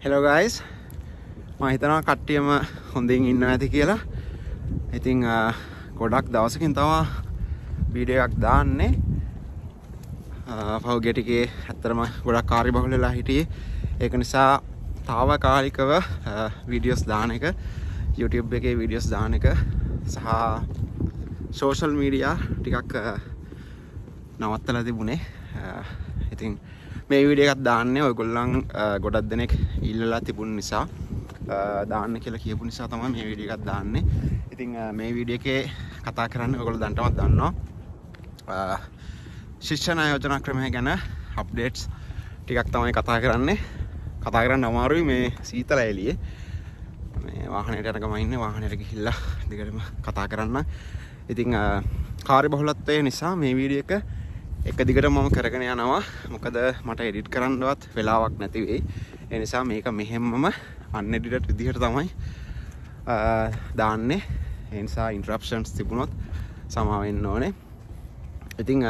හෙලෝගයිස් මහිතනවා කට්ටියම හොඳින් ඉන්න ඇති කියලා ඉතිං ගොඩක් දවසකින් තවා බීඩයක් දාන්නේ පව්ගෙටිකේ ඇත්තරම ගොඩක් කාරි බහුලලා හිටියේ ඒක නිසා තාවකාලිකව විඩියෝස් දාන එක YouTube එකේ විඩියෝස් දාන එක සහ සෝෂල් මීඩියා ටිකක් නවත්තලා තිබුණේ ඉතින් මේ විඩිය එකත් දාන්න ඔයගොල්ලන් ගොඩක් දෙනෙක් ඉල්ලලා තිබුණ නිසා දාන්න කියලා කියපු නිසා තමයි මේ වීඩියෝ එකක් දාන්නේ. ඉතින් මේ වීඩියෝ එකේ කතා කරන්නේ ඔයගොල්ලෝ දැනටමත් දන්නවා. ශිෂ්‍යන ආයෝජන ක්‍රමය ගැන අප්ඩේට්ස් ටිකක් තමයි කතා කරන්නේ. කතා කරන්න අමාරුයි මේ සීතල එළියේ. මේ වාහනයට යනකම ඉන්නේ වාහනයට ගිහිල්ලා දිගටම කතා කරන්න. ඉතින් කාර්යබහුලත්වය නිසා මේ වීඩියෝ එක එක දිගට මම කරගෙන යනවා මොකද මට එඩිට් කරන්නවත් වෙලාවක් නැති වෙයි. ඒ නිසා මේක මෙහෙම්මම අන්එඩිටඩ් විදිහට තමයි දාන්නේ. ඒ නිසා ඉන්ටරප්ෂන්ස් තිබුණොත් සමාව වෙන්න ඕනේ. ඉතින්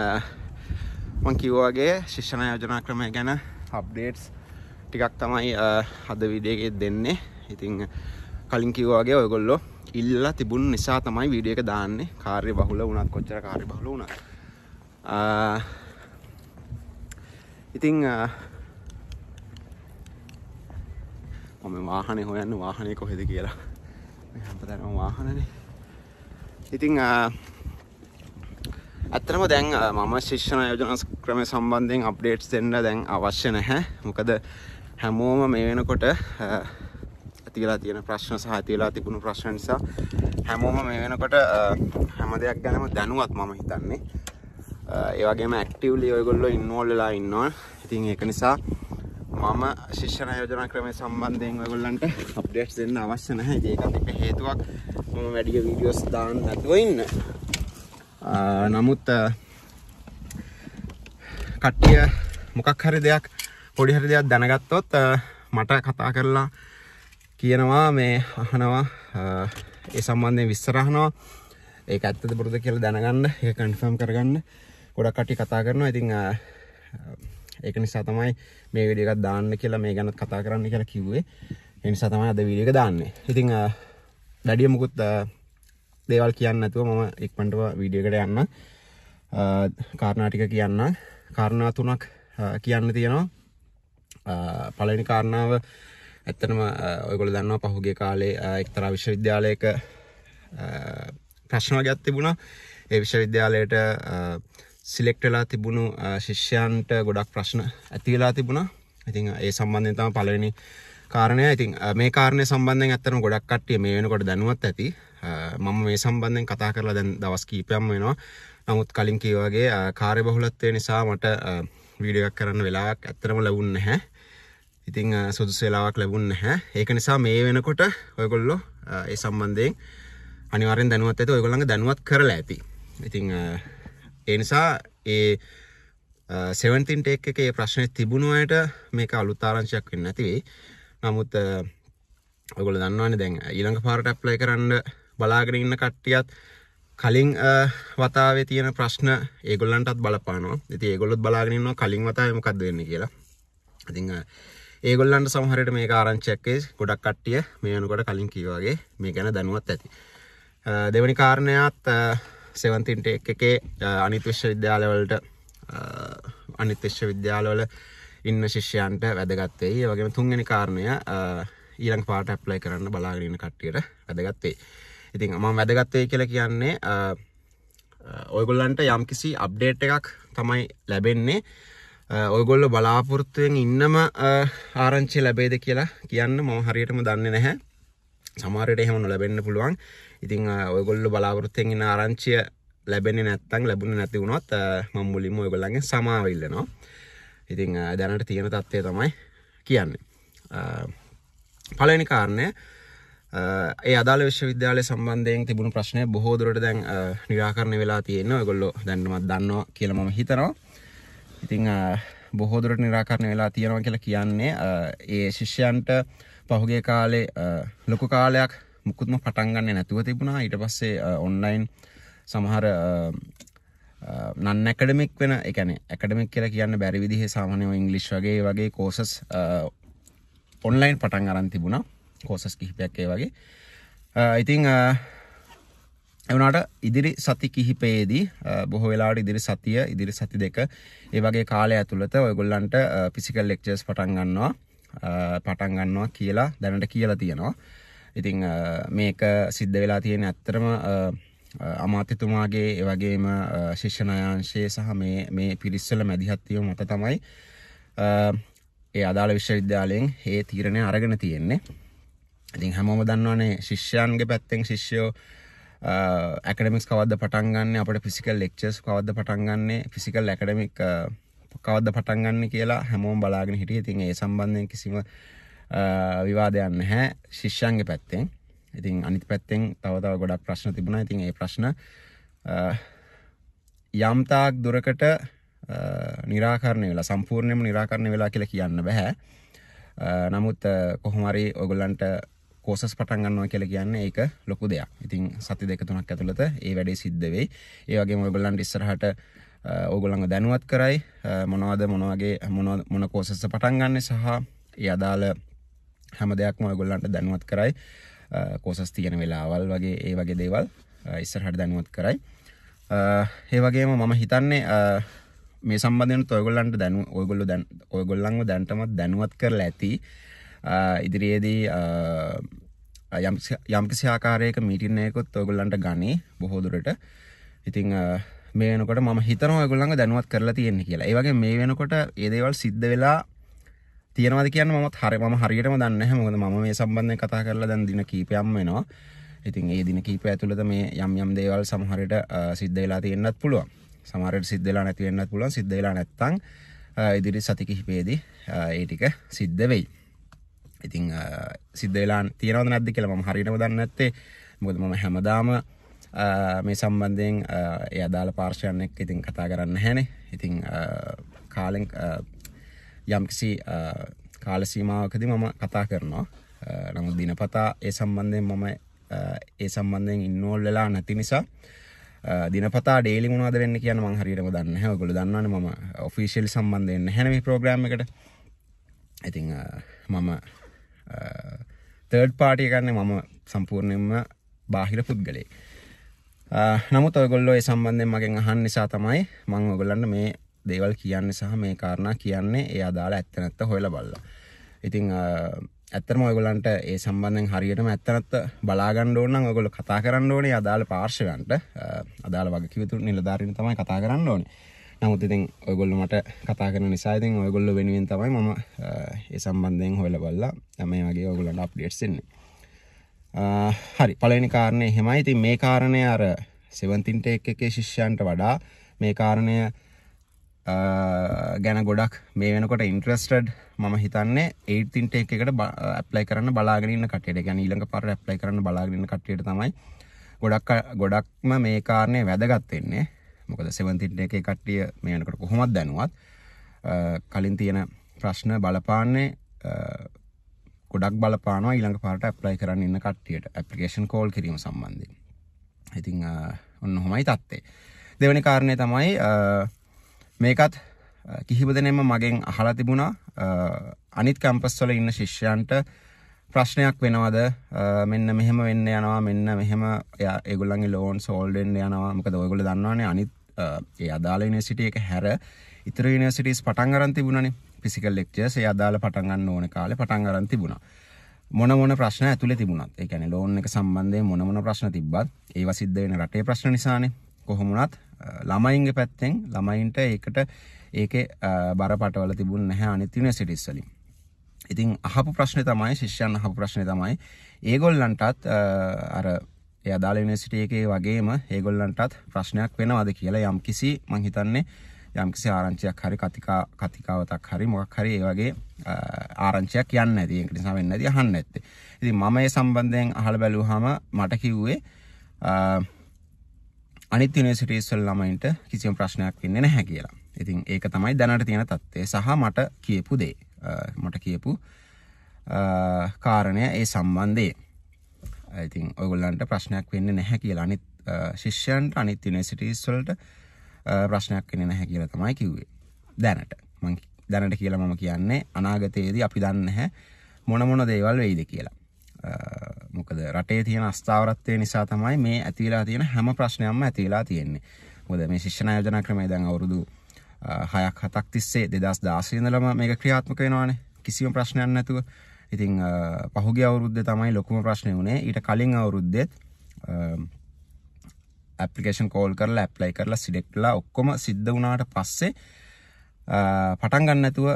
මම කිව්වා වගේ ශික්ෂණ යෝජනා ක්‍රමය ගැන අප්ඩේට්ස් ටිකක් තමයි අද විඩියගේ දෙන්නේ ඉතිං කලින් කිව්වාගේ ඔයගොල්ලො ඉල්ලා තිබුණ නිසා තමයි වීඩිය එක දාන්නේ කාර්ය බහුල වනත් කොච්චර කාරි බහල වුණා Uh, ඉතිං ah, මම වාහනය හොයන්න වාහනය කොහෙද කියලා හපතැන වාහනන ඉතිං ah, ඇත්තනම දැන් මම ශිෂ්ණ යෝජනස් ක්‍රම සම්බන්ධයෙන් අප්ඩේට්ස් දෙන්න දැන් අවශ්‍ය නැහැ මොකද හැමෝම මේ වෙනකොට ඇතිලා තියෙන ප්‍රශ්න සහ ඇතිලා තිබුණු ප්‍රශ්න නිසා හැමෝම මේ වෙනකොට හැම දෙයක් ගැනම දැනුවත් මම හිතන්නේ ඒවගේම ඇක්ටවලි ඔයගොල්ලො ඉන්නෝල්ලලා ඉන්නවා ඉතින් ඒක නිසා මම ශිෂ්ණ යෝජනා ක්‍රමය සම්බන්ධයෙන් ඔයගොල්ලන්ට අප්ඩේට්ස් දෙන්න අවශ්‍ය නැහැ ඒකත් එක හේතුවක් මම වැඩිය වීඩියෝස් දාන්න නැතුව ඉන්න නමුත් කට්ටිය මොකක් හරි දෙයක් පොඩි හරි දෙයක් දැනගත්තොත් මට කතා කරලා කියනවා මේ අහනවා ඒ සම්බන්ධය විස්සරහනවා ඒ ඇත්තද පුරද කියල දැනගන්න ඒ කන්ෆම් කරගන්න ගොඩක් කටි කතා කරනවා ඉතිං ඒක නිසා තමයි මේ විඩියකත් දාන්න කියලා මේ ගැනත් කතා කරන්න කියලා කිව්වේ එනිසා තමයි අද විඩියක දාන්නේ ඉතිං වැඩිය මුකුත් දේවල් කියන්න ඇතුව මම එක්පටව විඩියකට යන්න කාරණාටික කියන්න කාරණා තුනක් කියන්න තියෙනවා පලනි කාරණාව ඇත්තනම ඔයගොල දන්නවා පහුගේ කාලේ එක්තර විශ්වවිද්‍යාලයක ප්‍රශ්න ගැත් තිබුණා ඒ විශ්වවිද්‍යාලයට සිලෙක්ටලා තිබුණු ශිෂ්‍යයන්ට ගොඩක් ප්‍රශ්න ඇතිලා තිබුණා ඉතින් ඒ සම්බන්ධය තම පලවෙනි කාරණය ඉතින් මේ කාරණය සම්බන්ධෙන් ඇත්තන ගොඩක් කට්ටිය මේ වෙනකොට දැනුවත් ඇති මම මේ සම්බන්ධයෙන් කතා කරලා දැන් දවස් කීපයම් වෙනවා නමුත් කලින් කීවාගේ කාර්ය බහුලත්වය නිසා මට වීඩියක් කරන්න වෙලාක් ඇත්තරම ලැබුන්න හැ ඉතිං සුදුස වෙලාවක් ලැබුන්න හැ ඒක නිසා මේ වෙනකොට ඔයගොල්ලො ඒ සම්බන්ධයෙන් අනිවරෙන් දැනුවත් ඇත ඔයගොළඟ දැනුවත් කරලා ඇති ඉතිං එනිසා ඒ සෙවන්තින් ටෙක් එක ඒ ප්‍රශ්නය තිබුණුවට මේක අලුත්තාරංශයක් වෙන්න ඇතිවේ නමුත් ඔගොල දන්නවන දැන් ඊළඟ පාරට ඇප්ලයි කරන්න බලාගෙන ඉන්න කට්ටියත් කලින් වතාවේ තියෙන ප්‍රශ්න ඒගොල්ලන්ටත් බලපානවා ඉති ඒගොල්ලොත් බලාගෙනන්නවා කලින් වතායමකක්ද වෙන්න කියලා ඉතිං ඒගොල්ලන්ට සමහරට මේ ආරංචයක්කේ ගොඩක් කට්ටිය මේ අනුකොට කලින් කීවාගේ මේ ගැන දැනුවත් ඇති දෙවැනි කාරණයත් සෙවන්තින්ට එකේ අනිත් විශ්ව විද්‍යාලවලට අනිත් විශ්ව විද්‍යාලවල ඉන්න ශිෂ්‍යයන්ට වැදගත්වෙයි වගේම තුන්ගනි කාරණය ඊළං පාට ඇප්ලයි කරන්න බලාගරන්න කට්ටියට වැදගත්තේ ඉතින් ම වැදගත්තය කියල කියන්නේ ඔයගොල්ලන්ට යම්කිසි අප්ඩේට් එකක් තමයි ලැබෙන්නේ ඔයගොල්ල බලාපොරත්තුවෙන් ඉන්නම ආරංචි ලැබේද කියලා කියන්න මම හරියටම දන්න නැහැ සමාරයට එහෙම නොලැබෙන්න්න පුළුවන් ඉතිං ඔයගොල්ල බලාපොරොත්තෙන්ගෙන ආරංචිය ලැබෙන නැත්තං ලැබුණ නැති වුණොත් මංමුලිම ඔයගොල්ලගේ සමාවිල්ලනවා ඉතිං දැනට තියෙන තත්ත්වය තමයි කියන්නේ පලනි කාරණය ඒ අදාළ විශ්වවිද්‍යාලය සම්බන්ධයෙන් තිබුණු ප්‍රශ්නය බොහෝදුරට දැන් නිරාකරණ වෙලා තියෙන ඔයගොල්ලො දැන්නමත් දන්නවා කියලමම හිතනවා ඉතිං බොහෝදුරට නිරාකරණ වෙලා තියෙනවා කියලා කියන්නේ ඒ ශිෂ්‍යන්ට පහුගේ කාලේ ලොකු කාලයක් මුකුත්ම පටන්ගන්න නැතුව තිබුණා ඊට පස්සේ ඔන්ලයින් සමහර නන් ඇකඩමික් වෙන එකන ඇකඩමික් කියර කියන්න බැරි විදිහ සාමනය ඉංගලිස් වගේ වගේ කෝසස් ඔන්ලයින් පටන් අරන් තිබුණා කෝසස් කිහිපයක්කේ වගේ ඉතිං එවනට ඉදිරි සති කිහිපේදී බොහෝ වෙලාට ඉදිරි සතිය ඉදිරි සති දෙක ඒ වගේ කාලය ඇතුළත ඔයගොල්ලන්ට පිසිකල් ලෙක්චර්ස් පටන්ගන්නවා පටන් ගන්නවා කියලා දැනට කියලා තියෙනවා ඉතිං මේක සිද්ධ වෙලා තියෙන ඇත්තරම අමාත්‍යතුමාගේ එවගේම ශිෂ්ණයංශයේ සහ මේ පිරිස්සල මැදිහත්වීම මත තමයි ඒ අදාළ විශ්වවිද්‍යාලයෙන් ඒ තීරණය අරගෙන තියෙන්නේ ඉතින් හැමෝම දන්නවානේ ශිෂ්‍යයන්ගේ පැත්තෙන් ශිෂ්‍යෝ ඇකඩමික්ස් කවද පටන්ගන්න අපට ෆිසිකල් ලෙක්චස් කවද පටන්ගන්නේ ෆිසිකල් ඇකඩමික් කවද පටන් ගන්න කියලා හැමෝම් බලාගෙන හිටිය ඉතින් ඒ සම්බන්ධයෙන් කිසිම විවාදයන්න හැ ශිෂ්‍යන්ගේ පැත්තෙන් ඉතින් අනිත් පැත්තෙන් තවතාව ගොඩක් ප්‍රශ්න තිබුණ ඉතින් ඒ ප්‍රශ්න යම්තාක් දුරකට නිරාකරණය වෙලා සම්පූර්ණයම නිරාකරණය වෙලා කියලා කියන්න බැහැ නමුත් කොහොමරි ඔගොල්ලන්ට කෝසස් පටන් ගන්නවා කියලා කියන්නේ ඒක ලොකු දෙයක්. ඉතින් සති දෙක තුනක් ඇතුළත ඒ වැඩේ සිද්ධ වෙයි. ඒ වගේම ඔයගොල්ලන්ට ඉස්සරහට ඕගොළඟ දැනුවත් කරයි මොනවාද මොනවගේ මොන කෝසස්ස පටන්ගන්න සහ යදාළ හැම දෙයක් මොයගොල්ලන්ට දැනුවත් කරයි කෝසස් තියෙන වෙලාවල් වගේ ඒ වගේ දේවල් ඉස්සරහට දැනුවත් කරයි ඒ වගේම මම හිතන්නේ මේ සම්බන්ධන තොයගොල්ලන්ට දැනු ඔයගොල්ල දැන් ඔයගොල්ලන්ව දැන්ටමත් දැනුවත් කරලා ඇති ඉදිරියේදී යම්කිසි ආකාරයක මීටින්නයකොත් ඔයගොල්ලන්ට ගනී බොහෝදුරට ඉතිං මේ වෙනකොට ම හිතනව ගොල්ලඟ දැනුවත් කරලා තියෙන්නේ කියලා ඒවගේ මේ වෙනකොට ඒදේවල් සිද්ධ වෙලා තියෙනවද කියන්න මත් හරි ම හරියටම දන්න හැමොද ම මේ සම්බන්ධය කතා කරලා දැන් දින කීපයම් වෙනවා ඉතින් ඒ දින කීප ඇතුළද මේ යම් යම් දේවල් සමහරයට සිද්ධ වෙලා තියෙන්න්නත් පුළුවන් සමහරයට සිද්ධලා නැතිවෙන්නත් පුළුවන් සිද්ධලා නැත්තං ඉදිරි සති කිහිපේදී ඒටික සිද්ධ වෙයි ඉතිං සිද්ධලා තියෙනවද නැද්දි කියලා ම හරිටම දන්න ඇත්තේ මොකද මම හැමදාම මේ සම්බන්ධයෙන් එය අදාළ පාර්ශයන්නෙක් ඉතින් කතා කරන්න හැනේ ඉතිං කාලෙන් යම්කිසි කාලසීමාවකද මම කතා කරනවා නමුත් දිනපතා ඒ සම්බන්ධයෙන් මම ඒ සම්බන්ධයෙන් ඉන්නෝල් වෙලා නැති නිසා දිනපතා ඩේලි මුණද වෙන්න කියන මං හරියටම දන්න නැහැ. ඔයගොල්ලෝ දන්නවනේ මම ඔෆිෂියල් සම්බන්ධයෙන් නැහැ මේ ප්‍රෝග්‍රෑම් එකට. ඉතින් මම තර්ඩ් පාටි එකන්නේ මම සම්පූර්ණයෙන්ම බාහිර පුද්ගලයෙක්. නමුත් ඔයගොල්ලෝ ඒ සම්බන්ධයෙන් මගෙන් අහන්න නිසා තමයි මම ඔයගොල්ලන්ට මේ දේවල් කියන්නේ සහ මේ කාරණා කියන්නේ ඒ අදාළ ඇත්ත නැත්ත හොයලා බලලා. ඉතින් ඇත්තටම ඔයගොල්ලන්ට ඒ සම්බන්ධයෙන් හරියටම ඇත්ත නැත්ත බලා ගන්න ඕන නම් ඔයගොල්ලෝ කතා කරන්න ඕනේ අදාළ පාර්ශවයන්ට අදාළ වගකීම් නිලධාරීන් තමයි කතා කරන්න ඕනේ. නමුත් ඉතින් ඔයගොල්ලෝ මට කතා කරන නිසා ඉතින් ඔයගොල්ලෝ වෙනුවෙන් තමයි මම ඒ සම්බන්ධයෙන් හොයලා බලලා මේ වගේ ඔයගොල්ලන්ට අප්ඩේට්ස් එන්නේ. හරි පලනි කාරණය හෙමයි ඉතින් මේ කාරණය අර සෙවන්තින්ට එක් එකේ ශිෂ්‍යන්ට වඩා මේ කාරණය ගැන ගොඩක් මේ වෙනකොට ඉන්ට්‍රස්ටඩ් මම හිතන්නේ ඒතින්ට එකට බප්ලයි කරන්න බලාගරන්න කටේ ගැන ඊළඟ පර ඇප්ලයි කරන්න බලාගරන්න කටට තමයි ගොඩක් ගොඩක්ම මේ කාරණය වැදගත්වෙන්නේ මොකද සෙවන්තිට එක කට්ටිය මේ වෙනකට කොහොමත් දැනුවත් කලින් තියෙන ප්‍රශ්න බලපාන්නේ ගොඩක් බලපානවා ඊළඟ පාට ඇප්ලයි කරන්න ඉන්න කට්ටියට ඇපිකේෂන් කෝල් කිරීම සම්බන්ධය ඉතිං ඔන්න හොමයි තත්තේ දෙවැනි කාරණය තමයි මේකත් කිහිප දෙනෙම මගෙන් අහලා තිබුණා අනිත් කැම්පස්වල ඉන්න ශිෂ්‍යයන්ට ප්‍රශ්නයක් වෙනවද මෙන්න මෙහෙම වෙන්න යනවා මෙන්න මෙහෙම ඒගොල්ලන්ගේ ලෝන් සෝල්ඩෙන්න්න යනවා මකද ඔයගොල දන්නවානේ අනිත් ඒ අදාල නිසිටිය එක හැර ඉතර නිසිටස් පටන්ගරන් තිබුණනේ ෆිසිකල් ලෙක්චර්ස් ඒ අදාළ පටන් ගන්න ඕන කාලේ පටන් අරන් තිබුණා. මොන මොන ප්‍රශ්න ඇතුලේ තිබුණත් ඒ කියන්නේ ලෝන් එක සම්බන්ධයෙන් මොන මොන ප්‍රශ්න තිබ්බත් ඒවා සිද්ධ වෙන රටේ ප්‍රශ්න නිසානේ. කොහොම වුණත් ළමයින්ගේ පැත්තෙන් ළමයින්ට ඒකට ඒකේ බරපතල තිබුණ නැහැ අනිත් යුනිවර්සිටිස් වලින්. ඉතින් අහපු ප්‍රශ්නේ තමයි ශිෂ්‍යයන් අහපු ප්‍රශ්නේ තමයි ඒගොල්ලන්ටත් අර ඒ අදාළ යුනිවර්සිටි එකේ වගේම ඒගොල්ලන්ටත් ප්‍රශ්නයක් වෙනවද කියලා යම්කිසි මං හිතන්නේ යම්කිසි ආරංචියක් හරි කතිකා කතිකාවතක් හරි මොකක් හරි ඒ වගේ ආරංචියක් යන්නේ නැති ඒක නිසා වෙන්නේ නැති අහන්න නැත්තේ. ඉතින් මම මේ සම්බන්ධයෙන් අහලා බැලුවාම මට කිව්වේ අනිත් යුනිවර්සිටීස් වල ළමයින්ට කිසිම ප්‍රශ්නයක් වෙන්නේ නැහැ කියලා. ඉතින් ඒක තමයි දැනට තියෙන තත්ත්වය සහ මට කියපු දේ. මට කියපු කාරණය ඒ සම්බන්ධයේ. ඉතින් ඔයගොල්ලන්ට ප්‍රශ්නයක් වෙන්නේ නැහැ කියලා අනිත් ශිෂ්‍යයන්ට අනිත් යුනිවර්සිටීස් වලට ප්‍රශ්නයක් වෙන නැහැ කියලා තමයි කිව්වේ දැනට මං දැනට කියලා මම කියන්නේ අනාගතයේදී අපි දන්නේ නැහැ මොන මොන දේවල් වෙයිද කියලා මොකද රටේ තියෙන අස්ථාවරත්වය නිසා තමයි මේ ඇතිලා තියෙන හැම ප්‍රශ්නයක්ම ඇතිලා තියෙන්නේ මොකද මේ ශිෂ්‍යන යෝජනා ක්‍රමය දැන් අවුරුදු හයක් හතක් තිස්සේ දෙදස් දාසයඳලම මේක ක්‍රියාත්මක වෙනවානේ කිසිම ප්‍රශ්නයක් නැතුව ඉතිං පහුගේ අවුරුද්ධ තමයි ලොකුම ප්‍රශ්නය වුණේ ඊට කලින් අවුරුද්ධෙත් ඇපලිකේෂන් කෝල් කරලා ඇප්ලයි කරලා සිඩෙක්ටලා ඔක්කොම සිද්ධ වුණාට පස්සේ පටන් ගන්න නැතුව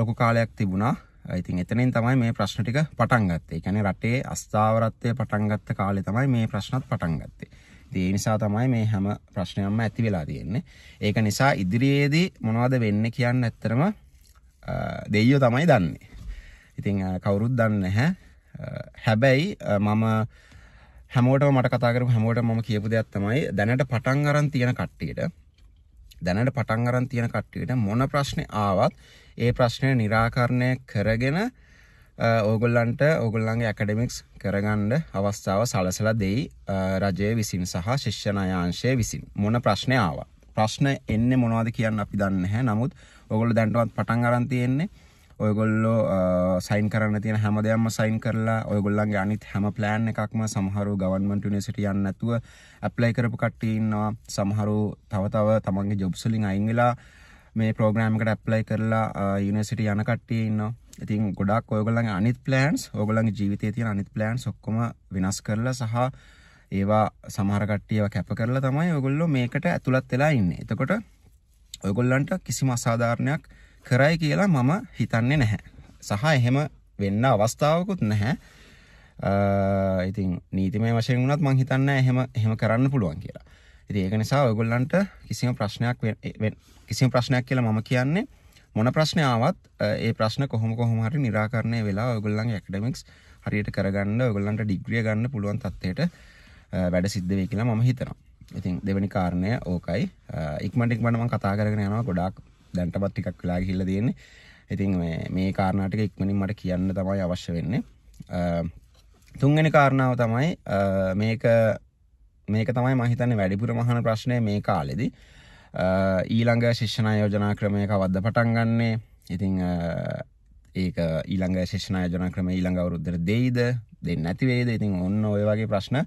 ලොකු කාලයක් තිබුණා ඉතින් එතනින් තමයි මේ ප්‍රශ්න ටික පටන් ගත්තේ. කියන්නේ රටේ අස්ථාවරත්වය පටන් ගත්ත කාලේ තමයි මේ ප්‍රශ්නත් පටන් ගත්තේ. ඉතින් ඒ නිසා තමයි මේ හැම ප්‍රශ්නයක්ම ඇති වෙලා තියෙන්නේ. ඒක නිසා ඉදිරියේදී මොනවද වෙන්නේ කියන්න ඇත්තරම දෙයියෝ තමයි දන්නේ. ඉතින් කවුරුත් දන්නේ නැහැ. හැබැයි මම හැමෝට මට කතාකර හැමෝට ම කියපු දෙයක් තමයි දැනට පටන් අරන් තියෙන කට්ටියට දැනට පටන් අරන් තියෙන කට්ටියට මොන ප්‍රශ්නය ආවත් ඒ ප්‍රශ්නය නිරාකරණය කරගෙන ඕගොල්ලන්ට ඔගොල්ලන්ගේ ඇකඩමික්ස් කරගණ්ඩ අවස්ථාව සලසල දෙයි රජය විසින් සහ ශිෂ්‍යනයාංශය විසින් මොන ප්‍රශ්නය ආවා ප්‍රශ්න එන්න මොනවාද කියන්න අපි දන්න හැ නමුත් ඔගොල දැන්ටුවත් පටන් අරන්තියෙන්නේ ඔයගොල්ලෝ සයින් කරන්න තියෙන හැම දෙයක්ම සයින් කරලා ඔයගොල්ලන්ගේ අනිත් හැම ප්ලෑන් එකක්ම සමහරු ගවර්න්මන්ට් යුනිවර්සිටි යන්න නැතුව ඇප්ලයි කරපු කට්ටිය ඉන්නවා සමහරු තව තව තමන්ගේ ජොබ්ස් වලින් අයින් වෙලා මේ ප්‍රෝග්‍රෑම්කට ඇප්ලයි කරලා යුනිසිට යන කට්ටිය ඉන්න ඉතින් ගොඩක් ඔයගොල්ලන් අනිත් ප්ලෑන්ස් ඔගොලන් ජීවිතය තියෙන අනිත් ප්ලෑන්ස් ඔක්කොම වෙනස් කරලා සහ ඒවා සමහරකට්ටියව කැප කරලා තමයි ඔගොල්ලො මේකට ඇතුළත් වෙලා ඉන්න එතකොට ඔයගොල්ලන්ට කිසිම අසාධාරණයක් කරයි කියලා මම හිතන්නේ නැහැ. සහ එහෙම වෙන්න අවස්ථාවකුත් නැහැ. ඉතින් නීතිමය වශයෙන් වුණත් මං හිතන්නේ එහෙම එහෙම කරන්න පුළුවන් කියලා. ඉතින් ඒක නිසා ඔයගොල්ලන්ට කිසිම ප්‍රශ්නයක් කිසිම ප්‍රශ්නයක් කියලා මම කියන්නේ මොන ප්‍රශ්න ආවත් ඒ ප්‍රශ්න කොහොම කොහොම හරි निराකරණය වෙලා ඔයගොල්ලන්ගේ ඇකඩමික්ස් හරියට කරගන්න ඔයගොල්ලන්ට ඩිග්‍රිය ගන්න පුළුවන් තත්ත්වයට වැඩ සිද්ධ වෙයි කියලා මම හිතනවා. ඉතින් දෙවැනි කාරණය ඕකයි ඉක්මට ඉක්මනම කතා කරගෙන යනවා ගොඩාක් දැන්ටමත් ටිකක් වෙලා ගිහිල්ලා තියෙන්නේ. ඉතින් මේ කාරණා ටික ඉක්මනින් මට කියන්න තමයි අවශ්‍ය වෙන්නේ. තුන්වෙනි කාරණාව තමයි මේක මේක තමයි මම හිතන්නේ වැඩිපුරම අහන ප්‍රශ්නේ මේ කාලෙදී. ඊළඟ ශිෂ්‍යනා යෝජනා ක්‍රමය කවද්ද පටන් ගන්නෙ? ඉතින් ඒක ඊළඟ ශිෂ්‍යනා යෝජනා ක්‍රමය ඊළඟ අවුරුද්දට දෙයිද? දෙන්නේ නැති වෙයිද? ඉතින් ඔන්න ඔය වගේ ප්‍රශ්න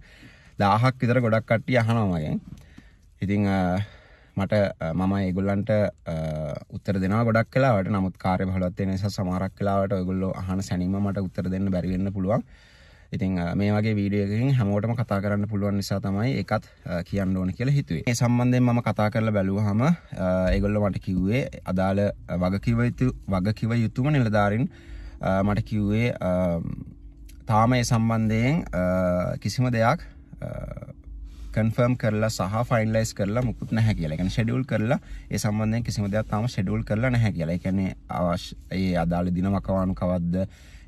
1000ක් විතර ගොඩක් කට්ටිය අහනවා මගෙන්. ඉතින් මට මම ඒගොල්ලන්ට උත්තර දෙෙන ගොඩක් කලාට නමුත් කාරය හලත් නිස සමරක් කලාට ඔගොල්ල අහන සැනීම මට උත්තර දෙන්න බැරිවෙන්න පුළුවන් ඉතින් මේ වගේ වීඩියගෙන් හැමෝටම කතා කරන්න පුළුවන් නිසා තමයි එකත් කියන්න ඕන කියලා හිතුවේ ඒ සම්බන්ධයෙන් මම කතා කරලා බැලුවහම ඒගොල්ල මට කිව්වේ අදාළ වගකිව යුතු වගකිව යුතුම නිලධාරින් මට කිව්වේ තාම ඒ සම්බන්ධයෙන් කිසිම දෙයක් කන්ෆර්ම් කරලා සහ ෆයින්ලයිස් කරලා මුකුත් නැහැ කියලා. කියන්නේ ෂෙඩියුල් කරලා ඒ සම්බන්ධයෙන් කිසිම දෙයක් තාම ෂෙඩියුල් කරලා නැහැ කියලා. ඒ කියන්නේ අවශ්‍ය ඒ අදාළ දිනම කවණු කවද්ද?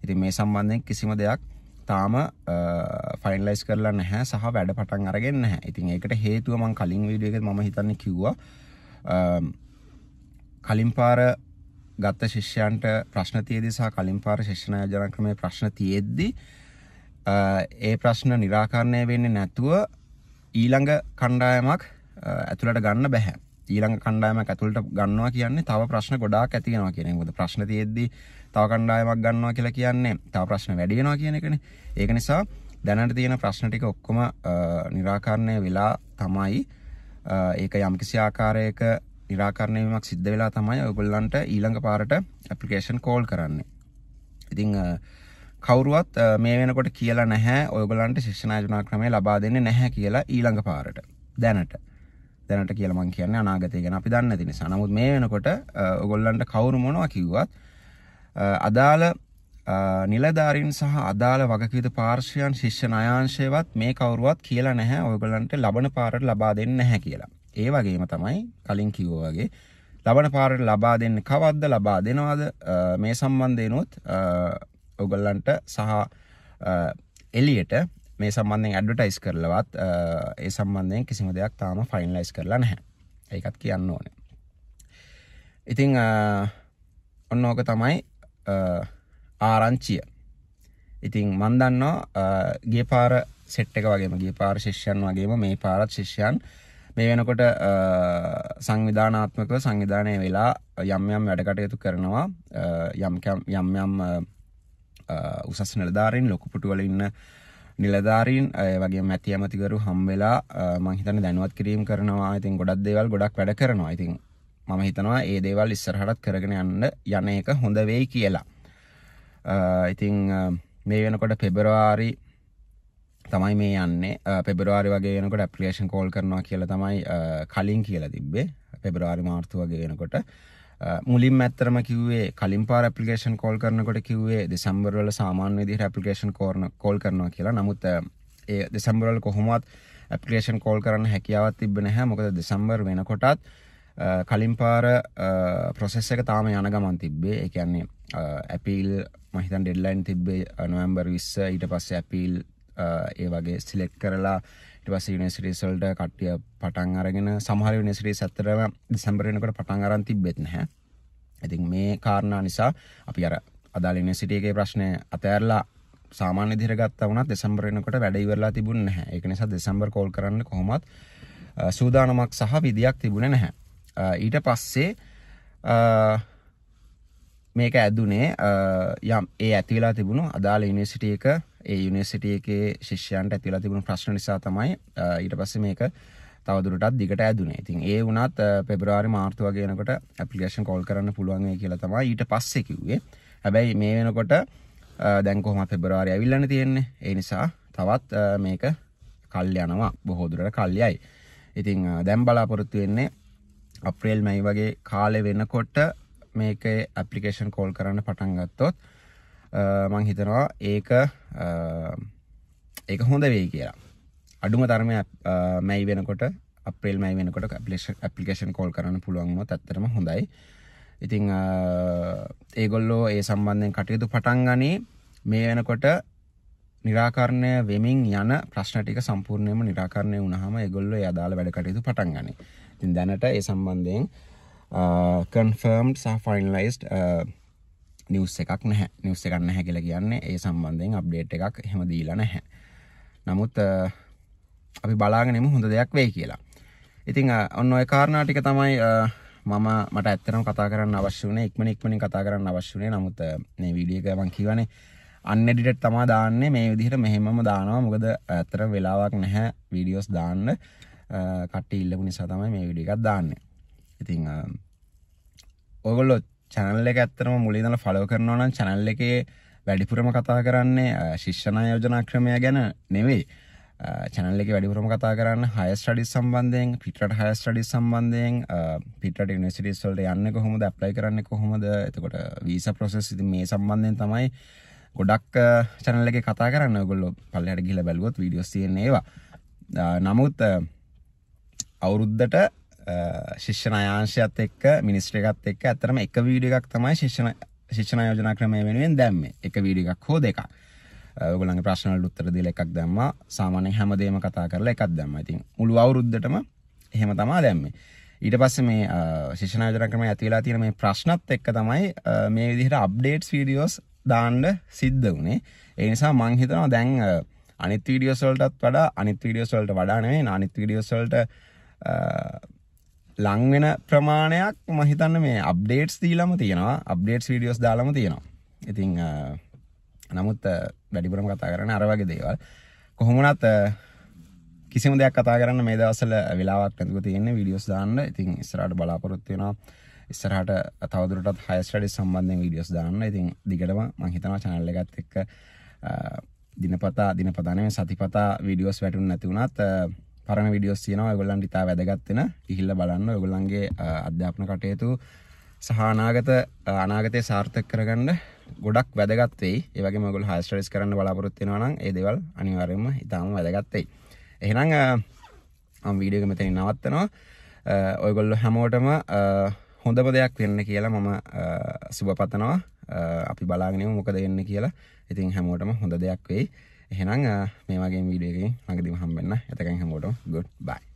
ඉතින් මේ සම්බන්ධයෙන් කිසිම දෙයක් තාම ෆයින්ලයිස් කරලා නැහැ සහ වැඩ පටන් අරගෙන නැහැ. ඉතින් ඒකට හේතුව මම කලින් වීඩියෝ එකේ මම හිතන්නේ කිව්වා කලින් පාර ගත්ත ශිෂ්‍යයන්ට ප්‍රශ්න තියෙද්දි සහ කලින් පාර ශිෂ්‍යන යෝජනා ක්‍රමයේ ප්‍රශ්න තියෙද්දි ඒ ප්‍රශ්න निराකරණය වෙන්නේ නැතුව ඊළඟ කණ්ඩායමක් ඇතුළට ගන්න බැහැ ඊළඟ කණ්ඩායමක් ඇතුළට ගන්නවා කියන්නේ තව ප්‍රශ්න ගොඩාක් ඇති වෙනවා කියන එක. මොකද ප්‍රශ්න තියෙද්දි තව කණ්ඩායමක් ගන්නවා කියලා කියන්නේ තව ප්‍රශ්න වැඩි වෙනවා කියන එකනේ. ඒක නිසා දැනට තියෙන ප්‍රශ්න ටික ඔක්කොම निराකරණය වෙලා තමයි ඒක යම්කිසි ආකාරයක निराකරණය වීමක් සිද්ධ වෙලා තමයි ඔයගොල්ලන්ට ඊළඟ පාරට ඇප්ලිකේෂන් කෝල් කරන්නේ. ඉතින් කවරුවත් මේ වෙනකොට කියලා නැහැ ඔයගලන්ට ශිෂ්ණාජනා ක්‍රමය ලබා දෙන්න නැහැ කියලා ඊළඟ පාරට දැනට දැනට කියලමං කියන්න අනාගතය ගැන අපි දන්න තිනි සනමුත් මේ වෙනකොට ඔගොල්ලන්ට කවුරු මොනවා කිව්වත් අදාළ නිලධාරින් සහ අදාළ වගකිත පාර්ශයන් ශිෂ්‍ය නයාංශයවත් මේ කවරුවත් කියලා නැහැ ඔයගොලන්ට ලබන පාරට ලබා දෙන්න නැහැ කියලා ඒ වගේම තමයි කලින් කිව්ෝ වගේ ලබන පාරට ලබා දෙන්න කවද්ද ලබා දෙනවාද මේ සම්බන්ධයනුත් ඔගොල්ලන්ට සහ එලියට මේ සම්බන්ධෙන් ඇඩ්වටයිස් කරලවත් ඒ සම්බන්ධයෙන් කිසිම දෙයක් තාම ෆයින්ලයිස් කරලා නැහැ ඒකත් කියන්න ඕන ඉතිං ඔන්න ඕක තමයි ආරංචිය ඉතිං මන්දන්නවා ගේ පාර සෙට් එක වගේම ගේ පාර ශිෂ්‍යන් වගේම මේ පාරත් ශිෂ්‍යන් මේ වෙනකොට සංවිධානාත්මකව සංවිධානය වෙලා යම් යම් වැඩකටයුතු කරනවා යම් යම් උසස් නිලධාරීන් ලොකුපුටුවලඉන්න නිලධාරීන් වගේ මැති ඇමතිකරු හම්වෙලා මහිතන දැනුවත් කිරීම් කරනවා ඉතින් ගොඩක් දේවල් ගොඩක් වැඩ කරනවා ඉතින් මම හිතනවා ඒ දේවල් ඉස්සරහටත් කරගෙන යන්න යන එක හොඳ වෙයි කියලා ඉතිං මේ වෙනකොට පෙබරවාරි තමයි මේ යන්නේ පෙබරවාරි වගේ වෙනකොට ඇපලිකේෂන් කෝල් කරනවා කියලා තමයි කලින් කියලා තිබ්බේ පෙබරවාරි මාර්තු වගේ වෙනකොට මුලින් ඇත්තරම කිවේ කලින් පා පපිේෂන් කෝල් කරනකොට කිවේ දෙසම්බරවල සාමාන්‍ය විදි රැපිකේෂන් කෝරන කෝල් කරනවා කියලා නමුත් ඒ දෙසම්බරල් කොහොමත් ඇපිකේෂන් කෝල් කරන්න හැකියාවත් තිබෙන හැ මොකද දෙසම්බර් වෙනකොටත් කලින්පාර ප්‍රොසෙස් එක තාම යන ගමන් තිබ්බේ එකන්නේ ඇපිල් මහිතන් ඩෙඩ්ලයින් තිබේ නොවම්බර් විස්ස ඊට පස්ස ඇපිල් ඒ වගේ සිලෙක් කරලා ඉටවස නිසිරිසල්ට කට්ටිය පටන් අරගෙන සමහර නිසිරේ සත්තරම දිසම්බරෙනකට පටන් අරන්ති බෙත්නහැ ඇතින් මේ කාරණා නිසා අපි අර අදාල නිසිටියගේ ප්‍රශ්නය අතඇරලා සාමාන්‍ය දිරගත් වන දෙසම්බරෙනකට වැඩයිවරලා තිබුණ නැහැ එක නිසා දෙසම්බර් කෝල් කරන්න කොහොමත් සූදානමක් සහ විදියක් තිබුණ නැහැ ඊට පස්සේ මේක ඇදුනේ යම් ඒ ඇතිවෙලා තිබුණු අදාළ ඉනිසිටිය එක ඒ යුනිසිටිය එකේ ශිෂ්‍යන්ට ඇතිලා තිබුණු ප්‍රශ්න නිසා තමයි ඊට පස්ස මේක තවදුරටත් දිගට ඇදුනේ ඉතින් ඒ වුණත් පෙබරවාරි මාර්තු වගේනකොට ඇපිකේෂන් කෝල් කරන්න පුළුවන් කියලා තමයි ඊට පස්සෙ කිව්වේ හැබැයි මේ වෙනකොට දැන්කොහොම පෙබරවාරි ඇවිල්ලන්න තියෙන්නේ ඒ නිසා තවත් මේක කල් යනවා බොහෝදුරට කල්යයි ඉතිං දැම් බලාපොරොත්තු වෙන්නේ අප්‍රේල් මැයි වගේ කාලෙ වෙනකොට මේක ඇපලිකේෂන් කෝල් කරන්න පටන්ගත්තොත් මං හිතනවා ඒක ඒක හොඳ වෙයි කියලා අඩුම තරම මැයි වෙනකොට අපේල් මයි වෙනකොට පපිලේෂ ඇපිකේෂන් කෝල් කරන්න පුළුවන්ම තත්තරම හොඳයි ඉතිං ඒගොල්ලෝ ඒ සම්බන්ධයෙන් කටයුතු පටන් ගනී මේ වෙනකොට නිරාකරණය වෙමින් යන ප්‍රශ්නටික සම්පූර්ණයම නිරාකරණය වුණහම එගොල්ලො අදාළ වැඩ කටයුතු පටන් ගන ඉතින් දැනට ඒ සම්බන්ධයෙන් කන්ෆර්ම් සහ ෆයින්ලයිස්ට නිවස් එකක් නැහැ නිවස් එකක් නැහැ කියලා කියන්නේ ඒ සම්බන්ධයෙන් අප්ඩේට් එකක් එහෙම දීලා නැහැ. නමුත් අපි බලාගෙන ඉමු හොඳ දෙයක් වෙයි කියලා. ඉතින් ඔන්න ඔය කාරණා ටික තමයි මම මට ඇත්තටම කතා කරන්න අවශ්‍ය වුණේ ඉක්මන ඉක්මනින් කතා කරන්න අවශ්‍ය වුණේ. නමුත් මේ වීඩියෝ එක මම කියවනේ අන්නෙඩිටඩ් තමා දාන්නේ මේ විදිහට මෙහෙමම දානවා. මොකද ඇත්තටම වෙලාවක් නැහැ වීඩියෝස් දාන්න. කට්ටි ඉල්ලපු නිසා තමයි මේ වීඩියෝ එකක් දාන්නේ. ඉතින් ඔයගොල්ලෝ චැනල්ල එක ඇත්තරම මුලිදල ෆලෝ කරනවන චැනල්ල එකේ වැඩිපුරම කතා කරන්නේ ශිෂ්ෂණ යෝජනා ක්‍රමය ගැන නෙවෙයි චැනල්ලෙ වැඩිපුරම කතා කරන්න හයස්ටඩි සම්බන්ධයෙන් පිටට හයස්ටඩි සම්බන්ධයෙන් පිට නිසිටිස්වල්ට යන්න කොහොමද ඇප්ලයි කරන්න කොහොමද එතකොට වීස ප්‍රසෙස් ඉති මේ සම්බන්ධයෙන් තමයි ගොඩක් චැනල්ලෙ කතා කරන්න ගොල්ල පල්ලහට ගිල බැලුවොත් විඩියෝ තියෙන්නේවා නමුත් අවුරුද්ධට ශිෂ්‍යනයාංශයත් එක්ක මිනිස්ට්‍රගත් එක් ඇතරම එක වීඩිය එකක් තමයි ශිෂණ ශිෂණ යෝජනා ක්‍රමය වෙනුවෙන් දැම්ම එක වීඩිය එකක් හෝ දෙක ගොලන් ප්‍රශ්නල් උත්තරදිල එකක් දැම්ම සාමානය හැමදේම කතා කරලා එකක් දැම්ම ඉතින් මුළු අවුරුද්ධටම එහෙම තමා දැම්ම ඊට පස්ස මේ ශිෂණයෝජනක්‍රම ඇතිලා තියෙන මේ ප්‍රශ්නත් එක්ක තමයි මේ විදිහට අප්ඩේට්ස් වීඩියෝස් දාන්ඩ සිද්ධ වනේ ඒනිසා මංහිතනවා දැන් අනිත් වීඩියෝසල්ටත් වඩා අනිත් වීඩියෝසල්ට වඩානේ අනිත් වීඩියෝසල්ට ලං වෙන ප්‍රමාණයක් මම හිතන්නේ මේ අප්ඩේට්ස් දීලාම තියෙනවා අප්ඩේට්ස් වීඩියෝස් දාලාම තියෙනවා. ඉතින් නමුත් වැඩිපුරම කතා කරන්නේ අර වගේ දේවල්. කොහොම වුණත් කිසිම දෙයක් කතා කරන්න මේ දවස්වල වෙලාවක් නැතුව තියෙන්නේ වීඩියෝස් දාන්න. ඉතින් ඉස්සරහට බලාපොරොත්තු වෙනවා. ඉස්සරහට තවදුරටත් හයර් ස්ටඩීස් සම්බන්ධයෙන් වීඩියෝස් දාන්න. ඉතින් දිගටම මම හිතනවා channel එකත් එක්ක දිනපතා දිනපතා නෙමෙයි සතිපතා වීඩියෝස් වැටුනේ නැති වුණත් පරණ විඩියෝස් තියෙනවා ගොල්ලන් ඉතා වැදගත්වෙන ඉහිල්ල බලන්න ගොල්ලන්ගේ අධ්‍යාපන කටයුතු සහනාගත අනාගතය සාර්ථක කරගන්න ගොඩක් වැදගත්වේ ඒවගේ මගුල් හස්ටරිස් කරන්න බලාපොරොත්තිෙනවනම් ඒදවල් අනිවරම ඉතාම වැදගත්තයි. එහෙනම් වීඩියක මෙතනි නවත්තනවා ඔයගොල්ලො හැමෝටම හොඳප දෙයක් වෙන්න කියලා මම සුභපතනවා අපි බලාගෙනව මොකද එන්න කියලා ඉතින් හැමෝටම හොඳ දෙයක් වෙයි. එහෙනම් මේ වගේ වීඩියෝ එකකින් ළඟදීම හම්බෙන්න. එතකන් හැමෝටම good bye.